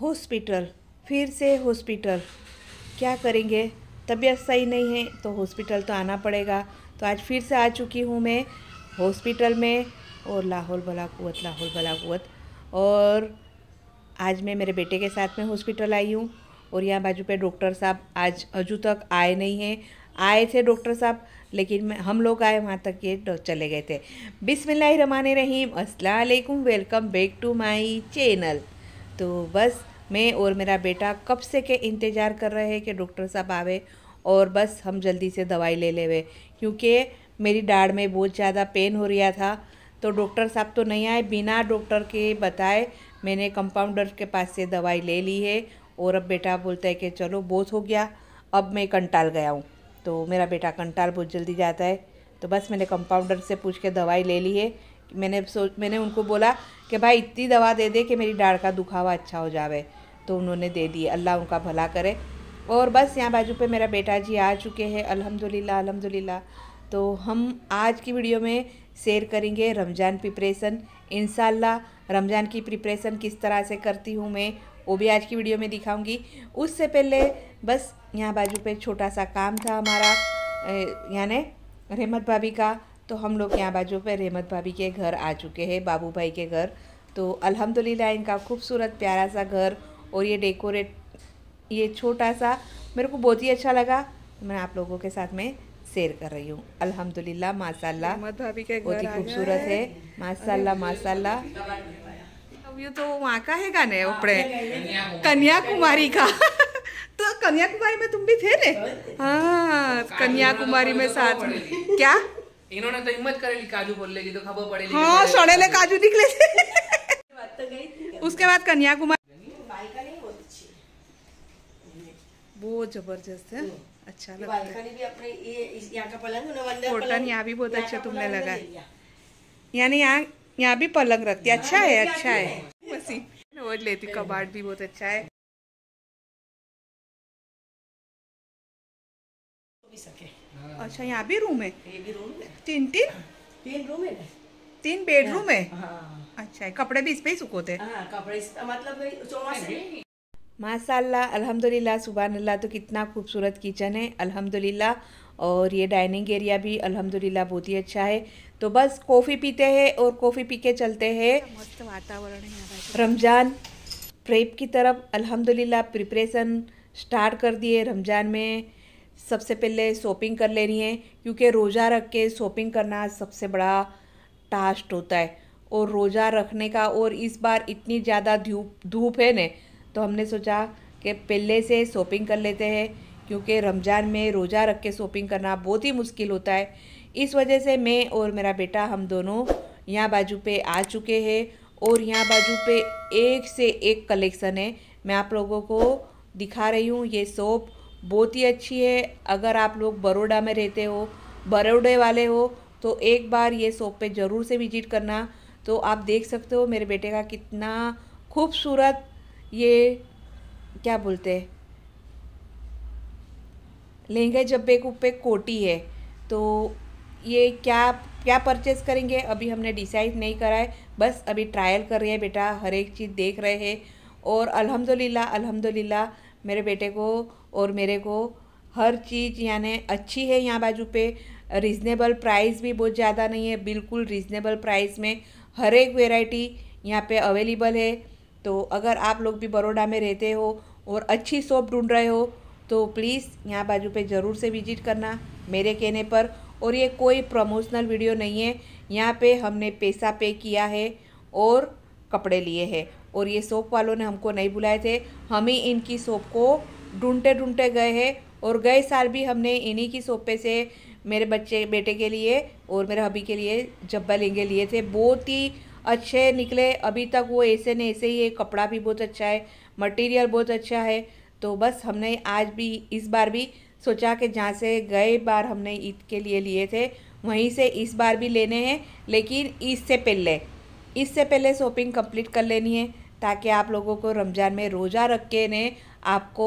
Hospital फिर से hospital क्या करेंगे तबीयत सही नहीं है तो हॉस्पिटल तो आना पड़ेगा तो आज फिर से आ चुकी हूँ मैं हॉस्पिटल में और लाहौल भला कुत लाहौल भला कुत और आज मैं मेरे बेटे के साथ में हॉस्पिटल आई हूँ और यहाँ बाजू पे डॉक्टर साहब आज अजू तक आए नहीं हैं आए थे डॉक्टर साहब लेकिन हम लोग आए वहाँ तक ये चले गए थे बिसमिल्ल रमान रहीम असलकुम welcome back to my channel तो बस मैं और मेरा बेटा कब से के इंतज़ार कर रहे हैं कि डॉक्टर साहब आवे और बस हम जल्दी से दवाई ले लेवे क्योंकि मेरी डाढ़ में बहुत ज़्यादा पेन हो रहा था तो डॉक्टर साहब तो नहीं आए बिना डॉक्टर के बताए मैंने कंपाउंडर के पास से दवाई ले ली है और अब बेटा बोलता है कि चलो बहुत हो गया अब मैं कंटाल गया हूँ तो मेरा बेटा कंटाल बहुत जल्दी जाता है तो बस मैंने कंपाउंडर से पूछ के दवाई ले ली है मैंने सोच मैंने उनको बोला कि भाई इतनी दवा दे दे कि मेरी डाढ़ का दुखावा अच्छा हो जावे तो उन्होंने दे दी अल्लाह उनका भला करे और बस यहाँ बाजू पे मेरा बेटा जी आ चुके हैं अल्हम्दुलिल्लाह अल्हम्दुलिल्लाह तो हम आज की वीडियो में शेयर करेंगे रमज़ान प्रिपरेशन इन रमज़ान की प्रिपरेशन किस तरह से करती हूँ मैं वो भी आज की वीडियो में दिखाऊँगी उससे पहले बस यहाँ बाजू पर छोटा सा काम था हमारा यानी रहमत भाभी का तो हम लोग यहाँ बाजू पे रहमत भाभी के घर आ चुके हैं बाबू भाई के घर तो अल्हम्दुलिल्लाह इनका खूबसूरत प्यारा सा घर और ये डेकोरेट ये छोटा सा मेरे को बहुत ही अच्छा लगा मैं आप लोगों के साथ में शेयर कर रही हूँ अल्हम्दुलिल्लाह माशाल्लाह बहुत ही खूबसूरत है माशाल्लाह माशाल्लाह ये तो वहाँ का है गाने उपड़े कन्याकुमारी का तो कन्याकुमारी में तुम भी थे ने हाँ कन्याकुमारी में साथ में क्या इन्होंने तो हिम्मत કરેલી ली काजू बोल लेगी तो खबर હા हाँ सड़े નીકળે काजू दिख ले तो उसके बाद कन्याकुमारी बहुत तो जबरदस्त है हम्म। अच्छा लगता है कॉटन यहाँ भी बहुत अच्छा तुमने लगा यानी यहाँ यहाँ भी पलंग रखती हाँ, अच्छा है अच्छा है बसी लेती कबाड़ भी बहुत अच्छा है अच्छा यहाँ भी रूम है तीन तीन तीन रूम है तीन बेडरूम है हाँ। अच्छा कपड़े भी इस पे ही सुखोते हाँ, मतलब माशाला अल्हम्दुलिल्लाह सुबह अल्लाह तो कितना खूबसूरत किचन है अल्हम्दुलिल्लाह और ये डाइनिंग एरिया भी अल्हम्दुलिल्लाह बहुत ही अच्छा है तो बस कॉफ़ी पीते हैं और कॉफ़ी पी के चलते हैं मस्त वातावरण है रमज़ान प्रेप की तरफ अल्हम्दुलिल्लाह प्रिपरेशन स्टार्ट कर दिए रमज़ान में सबसे पहले शॉपिंग कर ले रही हैं क्योंकि रोज़ा रख के शॉपिंग करना सबसे बड़ा टास्ट होता है और रोज़ा रखने का और इस बार इतनी ज़्यादा धूप धूप है न तो हमने सोचा कि पहले से शॉपिंग कर लेते हैं क्योंकि रमज़ान में रोज़ा रख के शॉपिंग करना बहुत ही मुश्किल होता है इस वजह से मैं और मेरा बेटा हम दोनों यहाँ बाजू पे आ चुके हैं और यहाँ बाजू पे एक से एक कलेक्शन है मैं आप लोगों को दिखा रही हूँ ये सॉप बहुत ही अच्छी है अगर आप लोग बड़ोड़ा में रहते हो बड़ोडे वाले हो तो एक बार ये शॉप पे ज़रूर से विजिट करना तो आप देख सकते हो मेरे बेटे का कितना खूबसूरत ये क्या बोलते हैं लहंगा जब्बे के ऊपर कोटी है तो ये क्या क्या परचेस करेंगे अभी हमने डिसाइड नहीं करा है बस अभी ट्रायल कर रहे हैं बेटा हर एक चीज़ देख रहे हैं और अल्हम्दुलिल्लाह अल्हम्दुलिल्लाह मेरे बेटे को और मेरे को हर चीज़ यानी अच्छी है यहाँ बाजू पे रीज़नेबल प्राइस भी बहुत ज़्यादा नहीं है बिल्कुल रीज़नेबल प्राइस में हर एक वेराइटी यहाँ पे अवेलेबल है तो अगर आप लोग भी बड़ोड़ा में रहते हो और अच्छी शॉप ढूंढ रहे हो तो प्लीज़ यहाँ बाजू पे ज़रूर से विजिट करना मेरे कहने पर और ये कोई प्रमोशनल वीडियो नहीं है यहाँ पे हमने पैसा पे किया है और कपड़े लिए हैं और ये सोप वालों ने हमको नहीं बुलाए थे हम ही इनकी सोप को ढूंढते ढूंढते गए हैं और गए साल भी हमने इन्हीं की सोप पे से मेरे बच्चे बेटे के लिए और मेरे हबी के लिए जब्बा लेंगे लिए थे बहुत ही अच्छे निकले अभी तक वो ऐसे ने ऐसे ही है कपड़ा भी बहुत अच्छा है मटेरियल बहुत अच्छा है तो बस हमने आज भी इस बार भी सोचा कि जहाँ से गए बार हमने ईद के लिए लिए थे वहीं से इस बार भी लेने हैं लेकिन इससे पहले इससे पहले शॉपिंग कंप्लीट कर लेनी है ताकि आप लोगों को रमज़ान में रोज़ा रख के ने आपको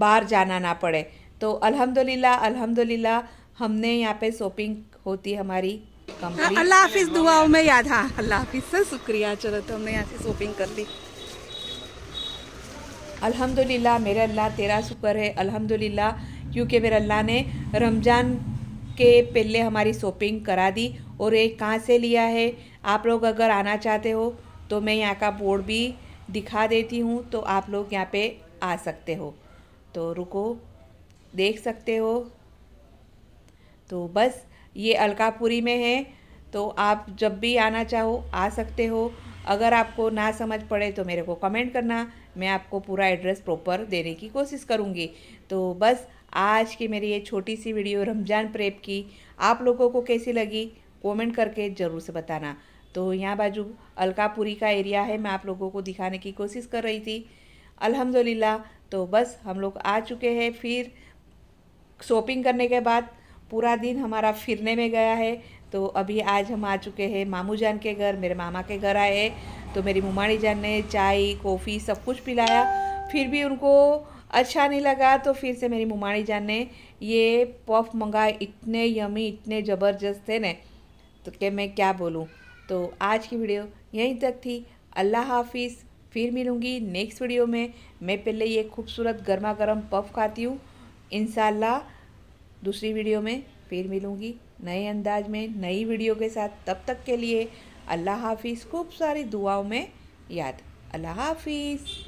बाहर जाना ना पड़े तो अल्हम्दुलिल्लाह अल्हम्दुलिल्लाह हमने यहाँ पे शॉपिंग होती हमारी हाँ, अल्लाह हाफिज़ दुआओं में याद हाँ अल्लाह हाफिज़ सर शुक्रिया चलो तो हमने यहाँ से शॉपिंग कर ली अल्हम्दुलिल्लाह मेरे अल्लाह तेरा शुक्र है अल्हम्दुलिल्लाह क्योंकि मेरे अल्लाह ने रमज़ान के पहले हमारी शॉपिंग करा दी और ये कहाँ से लिया है आप लोग अगर आना चाहते हो तो मैं यहाँ का बोर्ड भी दिखा देती हूँ तो आप लोग यहाँ पे आ सकते हो तो रुको देख सकते हो तो बस ये अलकापुरी में है तो आप जब भी आना चाहो आ सकते हो अगर आपको ना समझ पड़े तो मेरे को कमेंट करना मैं आपको पूरा एड्रेस प्रॉपर देने की कोशिश करूँगी तो बस आज की मेरी ये छोटी सी वीडियो रमज़ान प्रेप की आप लोगों को कैसी लगी कमेंट करके ज़रूर से बताना तो यहाँ बाजू अलकापुरी का एरिया है मैं आप लोगों को दिखाने की कोशिश कर रही थी अल्हम्दुलिल्लाह तो बस हम लोग आ चुके हैं फिर शॉपिंग करने के बाद पूरा दिन हमारा फिरने में गया है तो अभी आज हम आ चुके हैं मामू जान के घर मेरे मामा के घर आए हैं तो मेरी मुमानी जान ने चाय कॉफ़ी सब कुछ पिलाया फिर भी उनको अच्छा नहीं लगा तो फिर से मेरी मुमानी जान ने ये पफ मंगाए इतने यमी इतने ज़बरदस्त थे न तो क्या मैं क्या बोलूँ तो आज की वीडियो यहीं तक थी अल्लाह हाफिज़ फिर मिलूँगी नेक्स्ट वीडियो में मैं पहले ये खूबसूरत गर्मा गर्म पफ खाती हूँ इन दूसरी वीडियो में फिर मिलूँगी नए अंदाज में नई वीडियो के साथ तब तक के लिए अल्लाह हाफिज़ खूब सारी दुआओं में याद अल्लाह हाफिज़